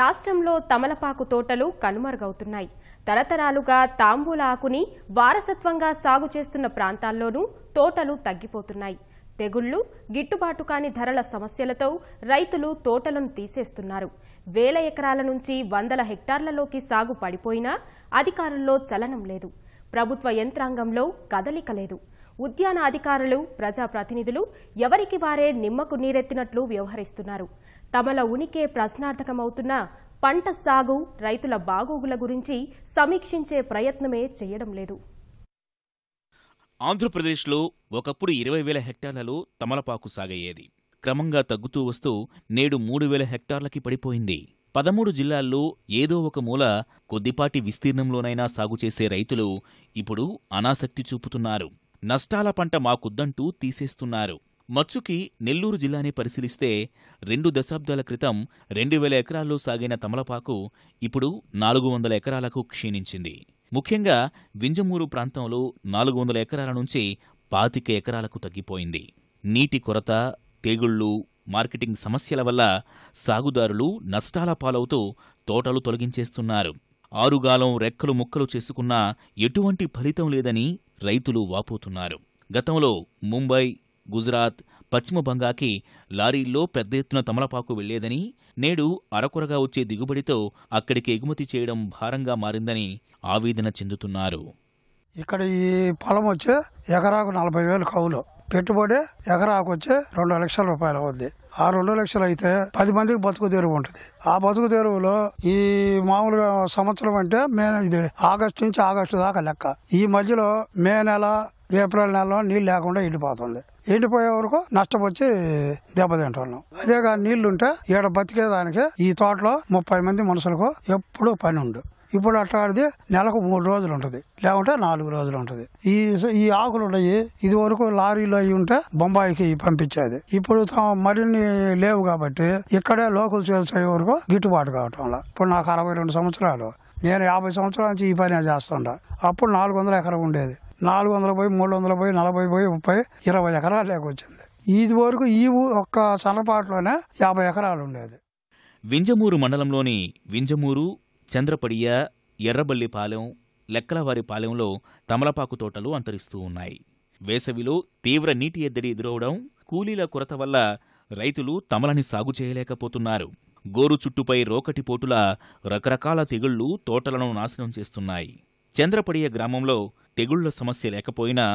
రాష్ట్రంలో తమలపాకు తోటలు కనుమరుగవుతున్నాయి తరతరాలుగా తాంబూల ఆకుని వారసత్వంగా సాగు చేస్తున్న ప్రాంతాల్లోనూ తోటలు తగ్గిపోతున్నాయి తెగుళ్లు గిట్టుబాటు కాని ధరల సమస్యలతో రైతులు తోటలను తీసేస్తున్నారు వేల ఎకరాల నుంచి వందల హెక్టార్లలోకి సాగు పడిపోయినా అధికారుల్లో చలనం లేదు ప్రభుత్వ యంత్రాంగంలో కదలిక లేదు ఉద్యాన అధికారులు ప్రజాప్రతినిధులు ఎవరికి వారే నిమ్మకు నీరెత్తినట్లు వ్యవహరిస్తున్నారు తమల ఉనికే ప్రశ్నార్థకమవుతున్న పంట సాగు రైతుల బాగోగుల గురించి సమీక్షించే ప్రయత్నమే చేయడం లేదు ఆంధ్రప్రదేశ్లో ఒకప్పుడు ఇరవై వేల హెక్టార్లలో తమలపాకు సాగయ్యేది క్రమంగా తగ్గుతూ వస్తూ నేడు మూడు వేల హెక్టార్లకి పడిపోయింది పదమూడు జిల్లాల్లో ఏదో ఒక మూల కొద్దిపాటి విస్తీర్ణంలోనైనా సాగు చేసే రైతులు ఇప్పుడు అనాసక్తి చూపుతున్నారు నష్టాల పంట మాకుద్దంటూ తీసేస్తున్నారు మచ్చుకి నెల్లూరు జిల్లాని పరిశీలిస్తే రెండు దశాబ్దాల క్రితం రెండు వేల ఎకరాల్లో సాగిన తమలపాకు ఇప్పుడు నాలుగు వందల ఎకరాలకు క్షీణించింది ముఖ్యంగా వింజమూరు ప్రాంతంలో నాలుగు వందల ఎకరాల నుంచి పాతిక ఎకరాలకు తగ్గిపోయింది నీటి కొరత తెగుళ్లు మార్కెటింగ్ సమస్యల వల్ల సాగుదారులు నష్టాల పాలవుతూ తోటలు తొలగించేస్తున్నారు ఆరుగాలం రెక్కలు ముక్కలు చేసుకున్నా ఎటువంటి ఫలితం లేదని రైతులు వాపోతున్నారు గతంలో ముంబై గుజరాత్ పశ్చిమ బంగాకి లారీల్లో పెద్ద ఎత్తున తమలపాకు వెళ్లేదని నేడు అరకొరగా వచ్చే దిగుబడితో అక్కడికి ఎగుమతి చేయడం భారంగా మారిందని ఆవేదన చెందుతున్నారు ఇక్కడ ఈ పొలం వచ్చి ఎకరాకు నలభై వేలు కవులు పెట్టుబడి ఎకరాకు వచ్చి రెండు లక్షల రూపాయలు అవుద్ది ఆ రెండు లక్షలు అయితే పది మందికి బతుకు తెరువు ఉంటుంది ఆ బతుకు తెరువులో ఈ మామూలుగా సంవత్సరం అంటే మే ఇది ఆగస్టు నుంచి ఆగస్టు దాకా లెక్క ఈ మధ్యలో మే నెల ఏప్రిల్ నెలలో నీళ్ళు లేకుండా ఎండిపోతుంది ఎండిపోయే వరకు నష్టం వచ్చి దెబ్బతింటున్నాం కానీ నీళ్లుంటే ఈడ బతికేదానికి ఈ తోటలో ముప్పై మంది మనుషులకు ఎప్పుడు పని ఉండు ఇప్పుడు అట్లాంటిది నెలకు మూడు రోజులు ఉంటుంది లేకుంటే నాలుగు రోజులు ఉంటుంది ఈ ఈ ఆకులు ఉన్నాయి ఇది వరకు లారీలో అయి ఉంటే బొంబాయికి పంపించేది ఇప్పుడు మరిన్ని లేవు కాబట్టి ఇక్కడే లోకల్ సేల్స్ అయ్యే వరకు గిట్టుబాటు కావటం ఇప్పుడు నాకు అరవై రెండు సంవత్సరాలు నేను యాభై సంవత్సరాల నుంచి ఈ పని చేస్తుండ అప్పుడు నాలుగు వందల ఎకరం ఉండేది నాలుగు వందల పోయి మూడు వందల పోయి నలభై పోయి ముప్పై ఇరవై ఎకరాలు లేకొచ్చింది ఇది వరకు ఈ ఒక్క సన్నపాటులోనే యాభై ఎకరాలు ఉండేది వింజమూరు మండలంలోని వింజమూరు చంద్రపడియ ఎర్రబల్లిపాలెం లెక్కలవారిపాలెంలో తమలపాకు తోటలు అంతరిస్తూ ఉన్నాయి వేసవిలో తీవ్ర నీటి ఎద్దడి ఎదురవడం కూలీల కొరత వల్ల రైతులు తమలని సాగు చేయలేకపోతున్నారు గోరు చుట్టుపై రోకటి పోటుల రకరకాల తెగుళ్లు తోటలను నాశనం చేస్తున్నాయి చంద్రపడియ గ్రామంలో తెగుళ్ల సమస్య లేకపోయినా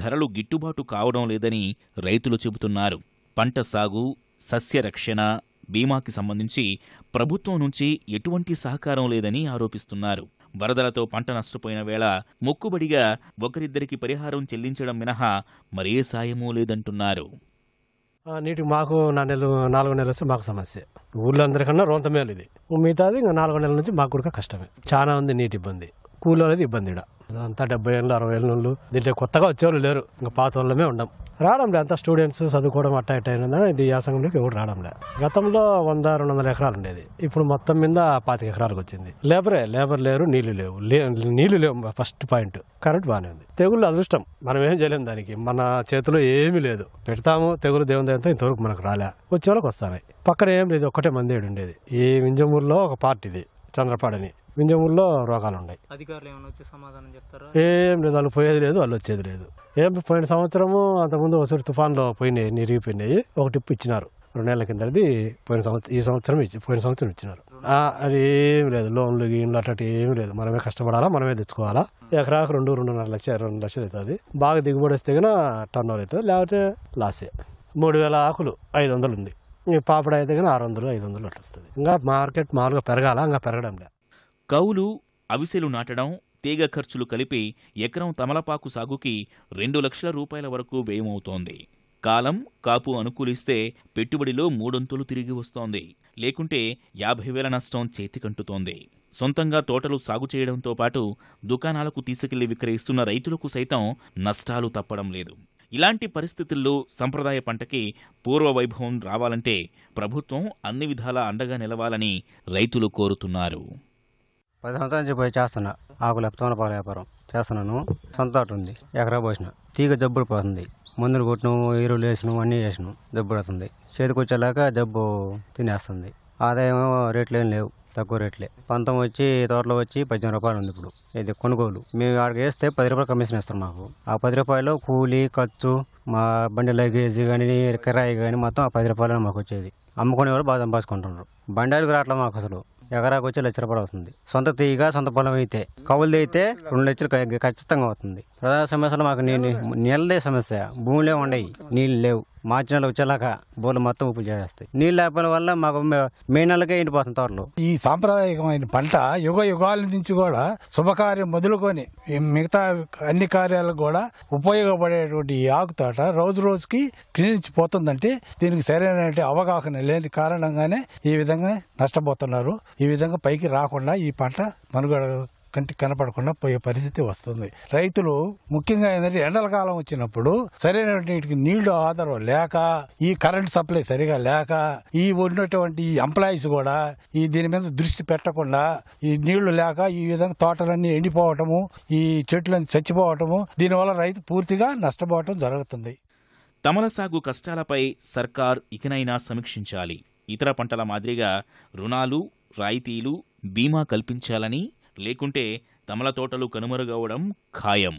ధరలు గిట్టుబాటు కావడం లేదని రైతులు చెబుతున్నారు పంట సాగు సస్యరక్షణ బీమాకి సంబంధించి ప్రభుత్వం నుంచి ఎటువంటి సహకారం లేదని ఆరోపిస్తున్నారు వరదలతో పంట నష్టపోయిన వేళ మొక్కుబడిగా ఒకరిద్దరికి పరిహారం చెల్లించడం మినహా మరే సాయమూ లేదంటున్నారు నీటికి మాకు నా నెల నాలుగు నెలల వస్తే మాకు సమస్య ఊళ్ళందరికన్నా అందరికన్నా మేలు ఇది మిగతాది ఇంకా నాలుగో నెలల నుంచి మాకు కూడా కష్టమే చాలా ఉంది నీటి ఇబ్బంది స్కూల్ అనేది ఇబ్బంది అంతా డెబ్బై ఏళ్ళు అరవై ఏళ్ళ నుండి దీంట్లో కొత్తగా వచ్చేవాళ్ళు లేరు ఇంకా పాత వాళ్ళమే ఉండం రావడంలే అంతా స్టూడెంట్స్ చదువుకోవడం అట్ట ఇట్ట అయినదని ఇది యాసంగంలోకి ఎవరు రావడంలే గతంలో వంద రెండు వందల ఎకరాలు ఉండేది ఇప్పుడు మొత్తం మీద పాతిక ఎకరాలకు వచ్చింది లేబరే లేబర్ లేరు నీళ్లు లేవు నీళ్లు లేవు ఫస్ట్ పాయింట్ కరెంట్ బాగానే ఉంది తెగుళ్ళు అదృష్టం మనం ఏం చేయలేము దానికి మన చేతిలో ఏమీ లేదు పెడతాము తెగులు దేవుని దేవంతో ఇంతవరకు మనకు రాలే వచ్చే వస్తాయి పక్కన ఏం లేదు ఒక్కటే మందేడు ఉండేది ఈ వింజమూరులో ఒక పార్టీది చంద్రపాడని వింజమూరులో రోగాలు ఉన్నాయి ఏం లేదు వాళ్ళు పోయేది లేదు వాళ్ళు వచ్చేది లేదు ఏం పోయిన సంవత్సరము అంతకుముందు ఒకసారి తుఫాన్లో పోయినాయి నిరిగిపోయినాయి ఒక టిప్ ఇచ్చినారు రెండు నెలల కిందది పోయిన సంవత్సరం ఈ సంవత్సరం ఇచ్చి పోయిన సంవత్సరం ఇచ్చినారు అది ఏం లేదు లోన్లు గీన్లు అట్లాంటి ఏం లేదు మనమే కష్టపడాలా మనమే తెచ్చుకోవాలా ఎకరాకు రెండు రెండున్నర లక్ష రెండు లక్షలు అవుతుంది బాగా దిగుబడి వస్తే కన్నా టర్న్ ఓవర్ అవుతుంది లేకపోతే లాసే మూడు వేల ఆకులు ఐదు వందలు ఉంది పాపడ అయితే కానీ ఆరు వందలు ఐదు వందలు అట్లా వస్తుంది ఇంకా మార్కెట్ మామూలుగా పెరగాల ఇంకా పెరగడం లేదు కౌలు అవిసెలు నాటడం తీగ ఖర్చులు కలిపి ఎకరం తమలపాకు సాగుకి రెండు లక్షల రూపాయల వరకు వ్యయమవుతోంది కాలం కాపు అనుకూలిస్తే పెట్టుబడిలో మూడొంతులు తిరిగి వస్తోంది లేకుంటే యాభై వేల నష్టం చేతికంటుతోంది సొంతంగా తోటలు సాగు చేయడంతో పాటు దుకాణాలకు తీసుకెళ్లి విక్రయిస్తున్న రైతులకు సైతం నష్టాలు తప్పడం లేదు ఇలాంటి పరిస్థితుల్లో సంప్రదాయ పంటకి పూర్వ వైభవం రావాలంటే ప్రభుత్వం అన్ని విధాలా అండగా నిలవాలని రైతులు కోరుతున్నారు పది సంవత్సరాల నుంచి చేస్తున్నా లెప్తమైన పాల వ్యాపారం చేస్తున్నాను సొంత ఉంది ఎకరా పోసిన తీగ జబ్బులు పోతుంది మందులు కొట్టడం ఎరువులు వేసినాము అన్నీ చేసినాం జబ్బులు వస్తుంది చేతికి వచ్చేలాగా జబ్బు తినేస్తుంది ఆదాయం రేట్లు ఏం లేవు తక్కువ రేట్లే పంతం వచ్చి తోటలో వచ్చి పద్దెనిమిది రూపాయలు ఉంది ఇప్పుడు ఇది కొనుగోలు మేము ఆడికి వేస్తే పది రూపాయలు కమిషన్ ఇస్తారు మాకు ఆ పది రూపాయలు కూలి ఖర్చు మా బండి లగేజ్ కానీ కిరాయి కానీ మొత్తం ఆ పది రూపాయలు మాకు వచ్చేది అమ్ముకునే వాళ్ళు బాగా సంపాదించుకుంటున్నారు బండాలకు రావట్లే మాకు అసలు ఎకరాకు వచ్చి లక్ష రూపాయలు వస్తుంది సొంత తీయగా సొంత పొలం అయితే కవులది అయితే రెండు లక్షలు ఖచ్చితంగా అవుతుంది ప్రధాన సమస్యలు మాకు నీళ్ళు నీళ్ళదే సమస్య భూములే ఉండవు నీళ్ళు లేవు మార్చినలో వచ్చేలాగా బోర్లు మొత్తం ఉప్పు చేస్తాయి నీళ్ళు లేకపోవడం వల్ల మాకు మే నెలకే ఎండిపోతుంది తోటలు ఈ సాంప్రదాయకమైన పంట యుగ యుగాల నుంచి కూడా శుభకార్యం మొదలుకొని మిగతా అన్ని కార్యాలకు కూడా ఉపయోగపడేటువంటి ఈ ఆకు తోట రోజు రోజుకి క్షీణించిపోతుందంటే దీనికి సరైన అవగాహన లేని కారణంగానే ఈ విధంగా నష్టపోతున్నారు ఈ విధంగా పైకి రాకుండా ఈ పంట మనుగడ కంటికి కనపడకుండా పోయే పరిస్థితి వస్తుంది రైతులు ముఖ్యంగా ఏంటంటే ఎండల కాలం వచ్చినప్పుడు సరైనటువంటి నీళ్లు ఆధారం లేక ఈ కరెంట్ సప్లై సరిగా లేక ఈ ఉన్నటువంటి ఎంప్లాయీస్ కూడా ఈ దీని మీద దృష్టి పెట్టకుండా ఈ నీళ్లు లేక ఈ విధంగా తోటలన్నీ ఎండిపోవటము ఈ చెట్లన్నీ చచ్చిపోవటము దీనివల్ల రైతు పూర్తిగా నష్టపోవటం జరుగుతుంది తమల సాగు కష్టాలపై సర్కార్ ఇకనైనా సమీక్షించాలి ఇతర పంటల మాదిరిగా రుణాలు రాయితీలు బీమా కల్పించాలని లేకుంటే తమల తోటలు కనుమరుగవడం ఖాయం